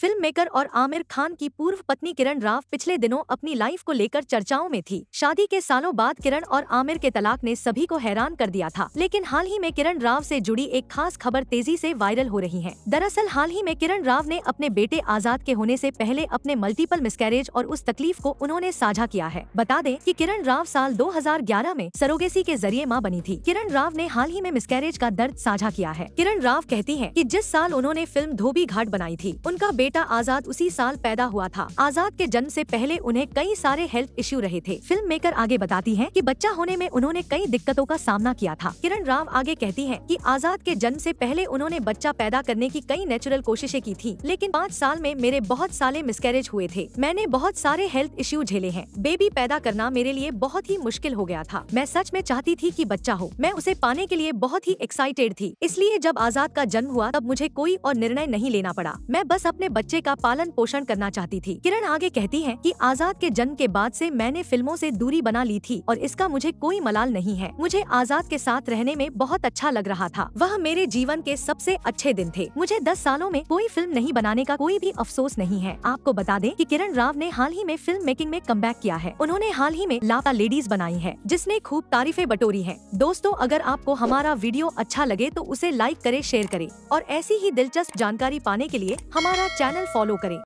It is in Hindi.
फिल्म मेकर और आमिर खान की पूर्व पत्नी किरण राव पिछले दिनों अपनी लाइफ को लेकर चर्चाओं में थी शादी के सालों बाद किरण और आमिर के तलाक ने सभी को हैरान कर दिया था लेकिन हाल ही में किरण राव से जुड़ी एक खास खबर तेजी से वायरल हो रही है दरअसल हाल ही में किरण राव ने अपने बेटे आजाद के होने से पहले अपने मल्टीपल मिसकैरेज और उस तकलीफ को उन्होंने साझा किया है बता दें कि किरण राव साल 2011 में सरोगेसी के जरिए मां बनी थी किरण राव ने हाल ही में मिसकैरेज का दर्द साझा किया है किरण राव कहती है की जिस साल उन्होंने फिल्म धोबी घाट बनाई थी उनका बेटा बेटा आजाद उसी साल पैदा हुआ था आजाद के जन्म से पहले उन्हें कई सारे हेल्थ इश्यू रहे थे फिल्म मेकर आगे बताती है की बच्चा होने में उन्होंने कई दिक्कतों का सामना किया था किरण राव आगे कहती है की आजाद के जन्म ऐसी पहले उन्होंने बच्चा पैदा करने की कई नेचुरल कोशिशें की थी लेकिन पाँच साल में मेरे बहुत सारे मिसकैरेज हुए थे मैंने बहुत सारे हेल्थ इश्यू झेले हैं बेबी पैदा करना मेरे लिए बहुत ही मुश्किल हो गया था मैं सच में चाहती थी की बच्चा हो मैं उसे पाने के लिए बहुत ही एक्साइटेड थी इसलिए जब आजाद का जन्म हुआ तब मुझे कोई और निर्णय नहीं लेना पड़ा मैं बस अपने बच्चे का पालन पोषण करना चाहती थी किरण आगे कहती है कि आजाद के जन्म के बाद से मैंने फिल्मों से दूरी बना ली थी और इसका मुझे कोई मलाल नहीं है मुझे आजाद के साथ रहने में बहुत अच्छा लग रहा था वह मेरे जीवन के सबसे अच्छे दिन थे मुझे दस सालों में कोई फिल्म नहीं बनाने का कोई भी अफसोस नहीं है आपको बता दें कि किरण राव ने हाल ही में फिल्म मेकिंग में कम किया है उन्होंने हाल ही में लापा लेडीज बनाई है जिसने खूब तारीफे बटोरी है दोस्तों अगर आपको हमारा वीडियो अच्छा लगे तो उसे लाइक करे शेयर करे और ऐसी ही दिलचस्प जानकारी पाने के लिए हमारा चैनल चैनल फॉलो करें